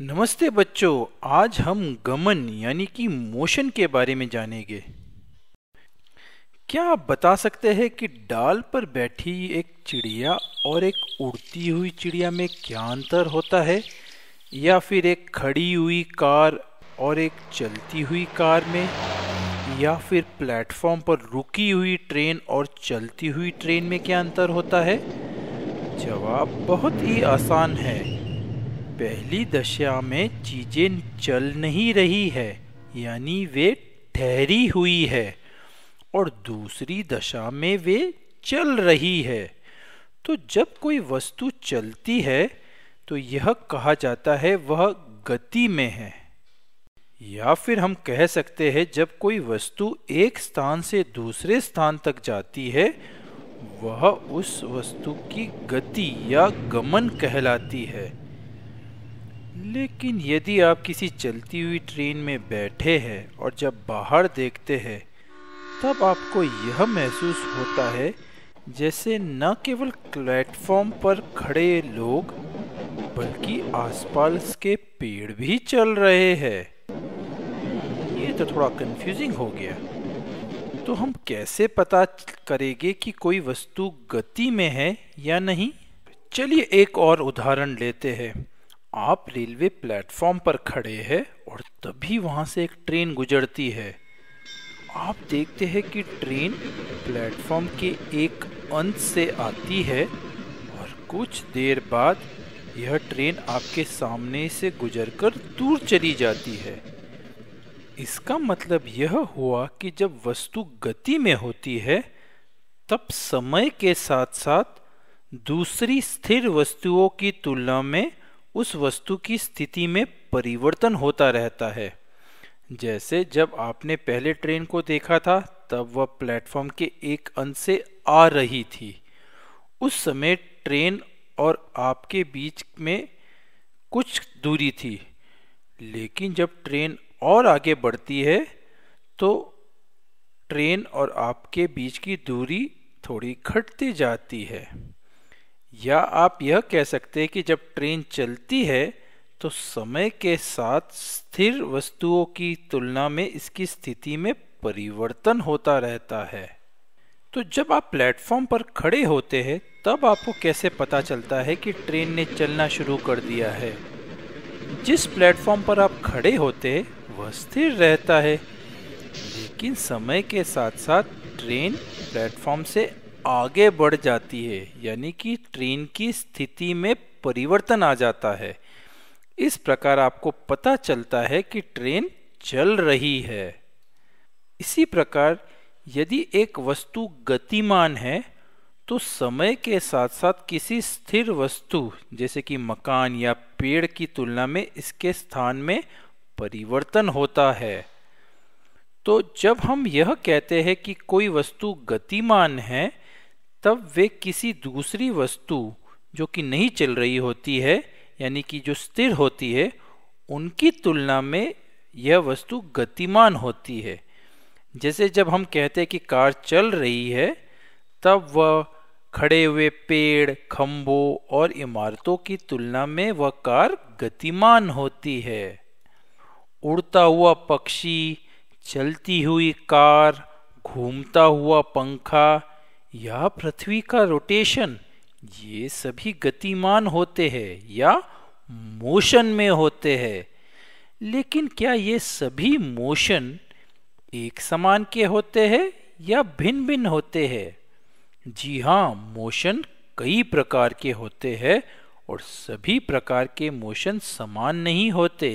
नमस्ते बच्चों आज हम गमन यानी कि मोशन के बारे में जानेंगे क्या आप बता सकते हैं कि डाल पर बैठी एक चिड़िया और एक उड़ती हुई चिड़िया में क्या अंतर होता है या फिर एक खड़ी हुई कार और एक चलती हुई कार में या फिर प्लेटफॉर्म पर रुकी हुई ट्रेन और चलती हुई ट्रेन में क्या अंतर होता है जवाब बहुत ही आसान है पहली दशा में चीजें चल नहीं रही है यानी वे ठहरी हुई है और दूसरी दशा में वे चल रही है तो जब कोई वस्तु चलती है तो यह कहा जाता है वह गति में है या फिर हम कह सकते हैं जब कोई वस्तु एक स्थान से दूसरे स्थान तक जाती है वह उस वस्तु की गति या गमन कहलाती है लेकिन यदि आप किसी चलती हुई ट्रेन में बैठे हैं और जब बाहर देखते हैं तब आपको यह महसूस होता है जैसे न केवल प्लेटफॉर्म पर खड़े लोग बल्कि आसपास के पेड़ भी चल रहे हैं ये तो थोड़ा कंफ्यूजिंग हो गया तो हम कैसे पता करेंगे कि कोई वस्तु गति में है या नहीं चलिए एक और उदाहरण लेते हैं आप रेलवे प्लेटफॉर्म पर खड़े हैं और तभी वहाँ से एक ट्रेन गुजरती है आप देखते हैं कि ट्रेन प्लेटफॉर्म के एक अंत से आती है और कुछ देर बाद यह ट्रेन आपके सामने से गुजरकर दूर चली जाती है इसका मतलब यह हुआ कि जब वस्तु गति में होती है तब समय के साथ साथ दूसरी स्थिर वस्तुओं की तुलना में उस वस्तु की स्थिति में परिवर्तन होता रहता है जैसे जब आपने पहले ट्रेन को देखा था तब वह प्लेटफॉर्म के एक अंत से आ रही थी उस समय ट्रेन और आपके बीच में कुछ दूरी थी लेकिन जब ट्रेन और आगे बढ़ती है तो ट्रेन और आपके बीच की दूरी थोड़ी घटती जाती है या आप यह कह सकते हैं कि जब ट्रेन चलती है तो समय के साथ स्थिर वस्तुओं की तुलना में इसकी स्थिति में परिवर्तन होता रहता है तो जब आप प्लेटफॉर्म पर खड़े होते हैं तब आपको कैसे पता चलता है कि ट्रेन ने चलना शुरू कर दिया है जिस प्लेटफॉर्म पर आप खड़े होते वह स्थिर रहता है लेकिन समय के साथ साथ ट्रेन प्लेटफॉर्म से आगे बढ़ जाती है यानी कि ट्रेन की स्थिति में परिवर्तन आ जाता है इस प्रकार आपको पता चलता है कि ट्रेन चल रही है इसी प्रकार यदि एक वस्तु गतिमान है तो समय के साथ साथ किसी स्थिर वस्तु जैसे कि मकान या पेड़ की तुलना में इसके स्थान में परिवर्तन होता है तो जब हम यह कहते हैं कि कोई वस्तु गतिमान है तब वे किसी दूसरी वस्तु जो कि नहीं चल रही होती है यानी कि जो स्थिर होती है उनकी तुलना में यह वस्तु गतिमान होती है जैसे जब हम कहते हैं कि कार चल रही है तब वह खड़े हुए पेड़ खम्भों और इमारतों की तुलना में वह कार गतिमान होती है उड़ता हुआ पक्षी चलती हुई कार घूमता हुआ पंखा या पृथ्वी का रोटेशन ये सभी गतिमान होते हैं या मोशन में होते हैं लेकिन क्या ये सभी मोशन एक समान के होते हैं या भिन्न भिन्न होते हैं जी हाँ मोशन कई प्रकार के होते हैं और सभी प्रकार के मोशन समान नहीं होते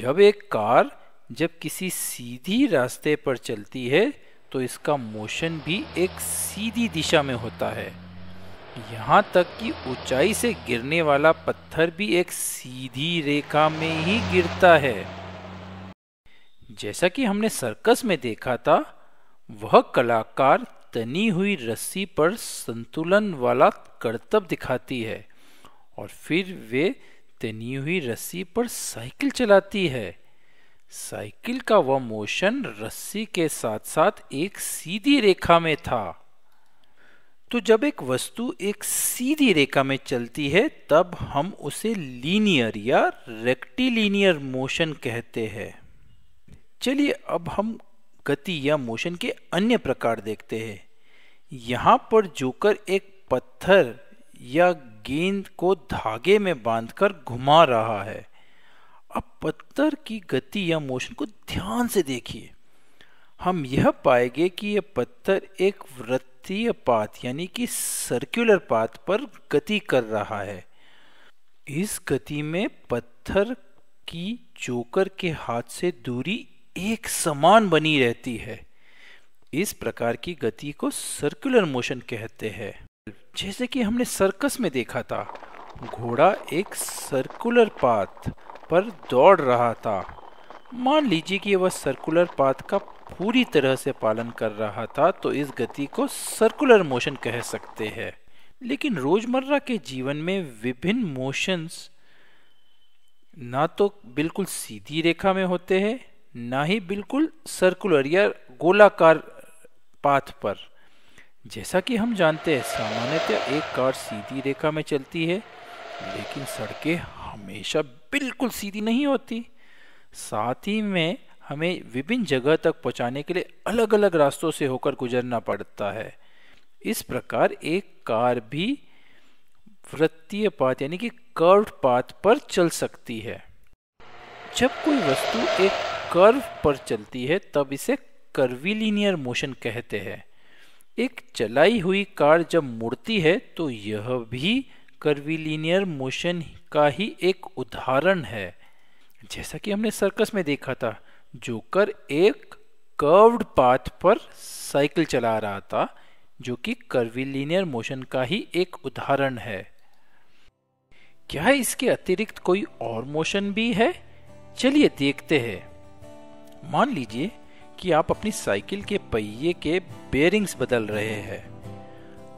जब एक कार जब किसी सीधी रास्ते पर चलती है तो इसका मोशन भी एक सीधी दिशा में होता है यहाँ तक कि ऊंचाई से गिरने वाला पत्थर भी एक सीधी रेखा में ही गिरता है जैसा कि हमने सर्कस में देखा था वह कलाकार तनी हुई रस्सी पर संतुलन वाला करतब दिखाती है और फिर वे तनी हुई रस्सी पर साइकिल चलाती है साइकिल का वह मोशन रस्सी के साथ साथ एक सीधी रेखा में था तो जब एक वस्तु एक सीधी रेखा में चलती है तब हम उसे लीनियर या रेक्टिलीनियर मोशन कहते हैं चलिए अब हम गति या मोशन के अन्य प्रकार देखते हैं यहाँ पर जोकर एक पत्थर या गेंद को धागे में बांधकर घुमा रहा है अब पत्थर की गति या मोशन को ध्यान से देखिए हम यह पाएंगे कि यह पत्थर एक वृत्तीय पाथ यानी कि सर्कुलर पाथ पर गति कर रहा है इस गति में पत्थर की जोकर के हाथ से दूरी एक समान बनी रहती है इस प्रकार की गति को सर्कुलर मोशन कहते हैं जैसे कि हमने सर्कस में देखा था घोड़ा एक सर्कुलर पाथ पर दौड़ रहा था मान लीजिए कि वह सर्कुलर पाथ का पूरी तरह से पालन कर रहा था तो इस गति को सर्कुलर मोशन कह सकते हैं लेकिन रोज़मर्रा के जीवन में विभिन्न मोशंस ना तो बिल्कुल सीधी रेखा में होते हैं ना ही बिल्कुल सर्कुलर या गोलाकार पाथ पर जैसा कि हम जानते हैं सामान्यतः एक कार सीधी रेखा में चलती है लेकिन सड़कें हमेशा बिल्कुल सीधी नहीं होती साथ ही में हमें विभिन्न जगह तक पहुंचाने के लिए अलग अलग रास्तों से होकर गुजरना पड़ता है इस प्रकार एक कार भी वृत्तीय पाथ यानी कि कर्व पाथ पर चल सकती है जब कोई वस्तु एक कर्व पर चलती है तब इसे कर्वीलिनियर मोशन कहते हैं एक चलाई हुई कार जब मुड़ती है तो यह भी कर्वीलिनियर मोशन का ही एक उदाहरण है जैसा कि हमने सर्कस में देखा था जोकर एक कर्व्ड पाथ पर साइकिल चला रहा था जो कि कर्वीलिनियर मोशन का ही एक उदाहरण है क्या इसके अतिरिक्त कोई और मोशन भी है चलिए देखते हैं मान लीजिए कि आप अपनी साइकिल के पहिए के बेरिंग्स बदल रहे हैं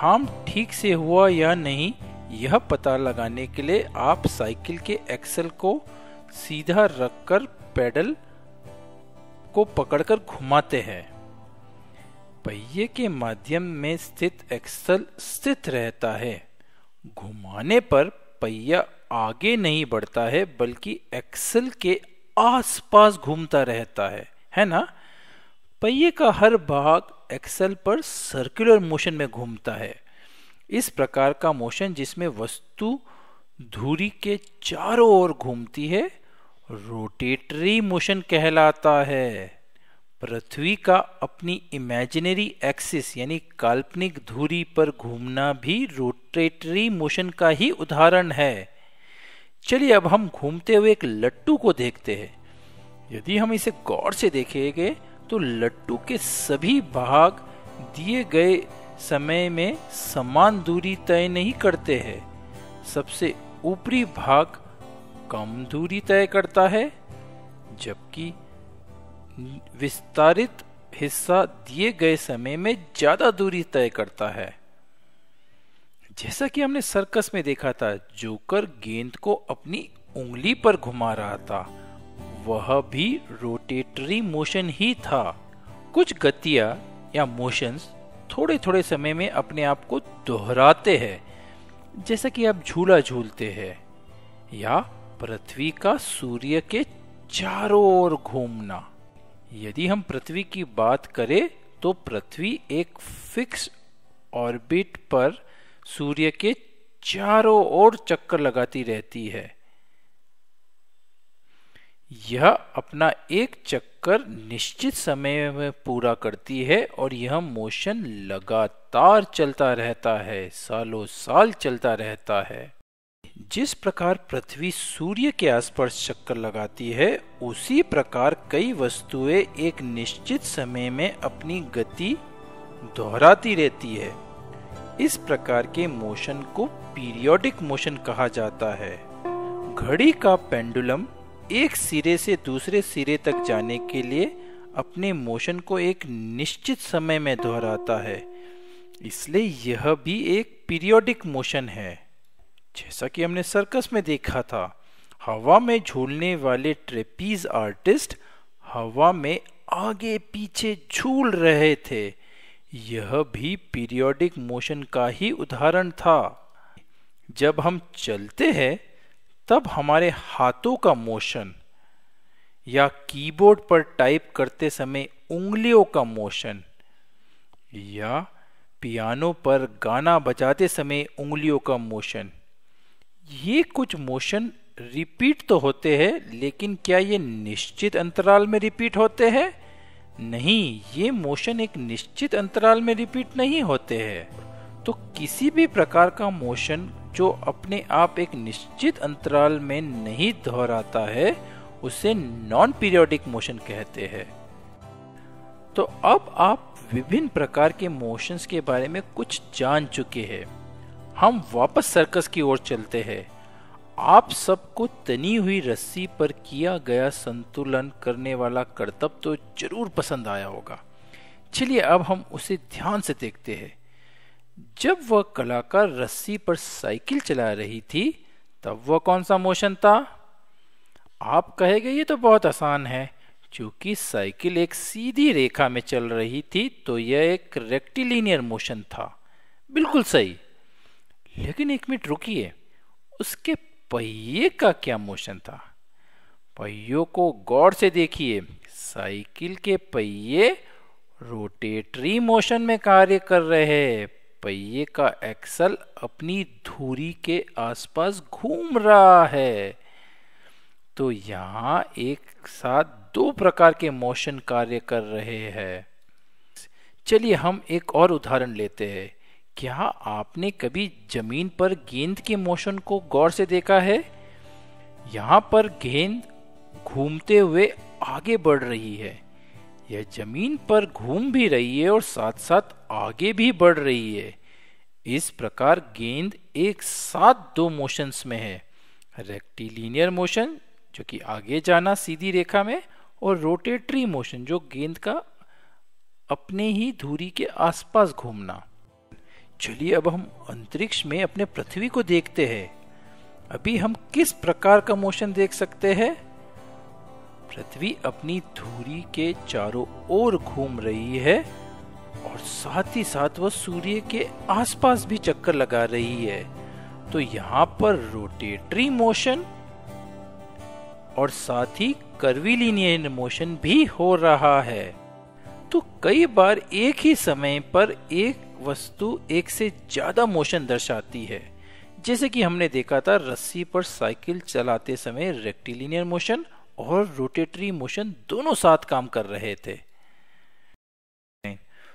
काम ठीक से हुआ या नहीं यह पता लगाने के लिए आप साइकिल के एक्सल को सीधा रखकर पैडल को पकड़कर घुमाते हैं पहिए के माध्यम में स्थित एक्सल स्थित रहता है घुमाने पर पहिया आगे नहीं बढ़ता है बल्कि एक्सल के आसपास घूमता रहता है है ना पहिए का हर भाग एक्सल पर सर्कुलर मोशन में घूमता है इस प्रकार का मोशन जिसमें वस्तु धुरी के चारों ओर घूमती है रोटेटरी मोशन कहलाता है पृथ्वी का अपनी इमेजिनरी एक्सिस यानी काल्पनिक धुरी पर घूमना भी रोटेटरी मोशन का ही उदाहरण है चलिए अब हम घूमते हुए एक लट्टू को देखते हैं यदि हम इसे गौर से देखेंगे तो लट्टू के सभी भाग दिए गए समय में समान दूरी तय नहीं करते हैं सबसे ऊपरी भाग कम दूरी तय करता है जबकि विस्तारित हिस्सा दिए गए समय में ज्यादा दूरी तय करता है जैसा कि हमने सर्कस में देखा था जोकर गेंद को अपनी उंगली पर घुमा रहा था वह भी रोटेटरी मोशन ही था कुछ गतियां या मोशंस थोड़े थोड़े समय में अपने आप को दोहराते हैं जैसा कि आप झूला झूलते हैं या पृथ्वी का सूर्य के चारों ओर घूमना यदि हम पृथ्वी की बात करें तो पृथ्वी एक फिक्स ऑर्बिट पर सूर्य के चारों ओर चक्कर लगाती रहती है यह अपना एक चक्कर निश्चित समय में पूरा करती है और यह मोशन लगातार चलता रहता है सालों साल चलता रहता है जिस प्रकार पृथ्वी सूर्य के आसपास चक्कर लगाती है उसी प्रकार कई वस्तुएं एक निश्चित समय में अपनी गति दोहराती रहती है इस प्रकार के मोशन को पीरियोडिक मोशन कहा जाता है घड़ी का पेंडुलम एक सिरे से दूसरे सिरे तक जाने के लिए अपने मोशन को एक निश्चित समय में दोहराता है इसलिए यह भी एक पीरियोडिक मोशन है जैसा कि हमने सर्कस में देखा था हवा में झूलने वाले ट्रेपीज आर्टिस्ट हवा में आगे पीछे झूल रहे थे यह भी पीरियोडिक मोशन का ही उदाहरण था जब हम चलते हैं तब हमारे हाथों का मोशन या कीबोर्ड पर टाइप करते समय उंगलियों का मोशन या पियानो पर गाना बजाते समय उंगलियों का मोशन ये कुछ मोशन रिपीट तो होते हैं लेकिन क्या ये निश्चित अंतराल में रिपीट होते हैं नहीं ये मोशन एक निश्चित अंतराल में रिपीट नहीं होते हैं तो किसी भी प्रकार का मोशन जो अपने आप एक निश्चित अंतराल में नहीं दोहराता है उसे नॉन पीरियोडिक मोशन कहते हैं तो अब आप विभिन्न प्रकार के मोशंस के बारे में कुछ जान चुके हैं हम वापस सर्कस की ओर चलते हैं आप सबको तनी हुई रस्सी पर किया गया संतुलन करने वाला करतब तो जरूर पसंद आया होगा चलिए अब हम उसे ध्यान से देखते हैं जब वह कलाकार रस्सी पर साइकिल चला रही थी तब वह कौन सा मोशन था आप कहेंगे ये तो बहुत आसान है चूंकि साइकिल एक सीधी रेखा में चल रही थी तो यह एक रेक्टिलीनियर मोशन था बिल्कुल सही लेकिन एक मिनट रुकिए उसके पहिए का क्या मोशन था पहियों को गौर से देखिए साइकिल के पहिए रोटेटरी मोशन में कार्य कर रहे पहिए का एक्सल अपनी धुरी के आसपास घूम रहा है तो यहाँ एक साथ दो प्रकार के मोशन कार्य कर रहे हैं चलिए हम एक और उदाहरण लेते हैं क्या आपने कभी जमीन पर गेंद के मोशन को गौर से देखा है यहाँ पर गेंद घूमते हुए आगे बढ़ रही है यह जमीन पर घूम भी रही है और साथ साथ आगे भी बढ़ रही है इस प्रकार गेंद एक साथ दो मोशंस में है रेक्टिलीनियर मोशन जो कि आगे जाना सीधी रेखा में और रोटेटरी मोशन जो गेंद का अपने ही धुरी के आसपास घूमना चलिए अब हम अंतरिक्ष में अपने पृथ्वी को देखते हैं अभी हम किस प्रकार का मोशन देख सकते हैं पृथ्वी अपनी धुरी के चारों ओर घूम रही है और साथ ही साथ वह सूर्य के आसपास भी चक्कर लगा रही है तो यहाँ पर रोटेटरी मोशन और साथ ही कर्वीलिनियर मोशन भी हो रहा है तो कई बार एक ही समय पर एक वस्तु एक से ज्यादा मोशन दर्शाती है जैसे कि हमने देखा था रस्सी पर साइकिल चलाते समय रेक्टिलिनियर मोशन और रोटेटरी मोशन दोनों साथ काम कर रहे थे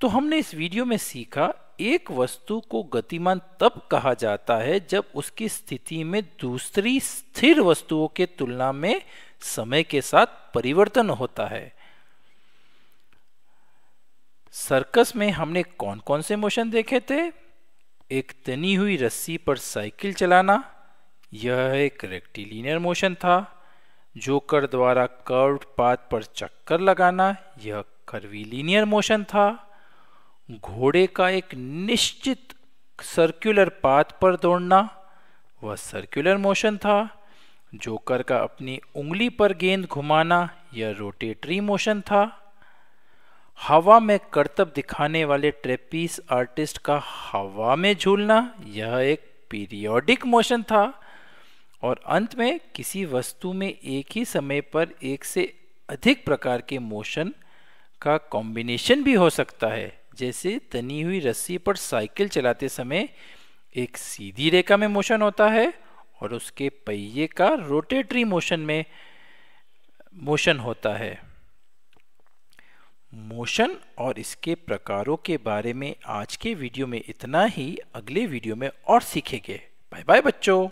तो हमने इस वीडियो में सीखा एक वस्तु को गतिमान तब कहा जाता है जब उसकी स्थिति में दूसरी स्थिर वस्तुओं के तुलना में समय के साथ परिवर्तन होता है सर्कस में हमने कौन कौन से मोशन देखे थे एक तनी हुई रस्सी पर साइकिल चलाना यह एक रेक्टिलिनियर मोशन था जोकर द्वारा कर्व्ड पाथ पर चक्कर लगाना यह करवीलिनियर मोशन था घोड़े का एक निश्चित सर्कुलर पाथ पर दौड़ना वह सर्कुलर मोशन था जोकर का अपनी उंगली पर गेंद घुमाना यह रोटेटरी मोशन था हवा में करतब दिखाने वाले ट्रेपीस आर्टिस्ट का हवा में झूलना यह एक पीरियोडिक मोशन था और अंत में किसी वस्तु में एक ही समय पर एक से अधिक प्रकार के मोशन का कॉम्बिनेशन भी हो सकता है जैसे तनी हुई रस्सी पर साइकिल चलाते समय एक सीधी रेखा में मोशन होता है और उसके पहिए का रोटेटरी मोशन में मोशन होता है मोशन और इसके प्रकारों के बारे में आज के वीडियो में इतना ही अगले वीडियो में और सीखेंगे बाय बाय बच्चों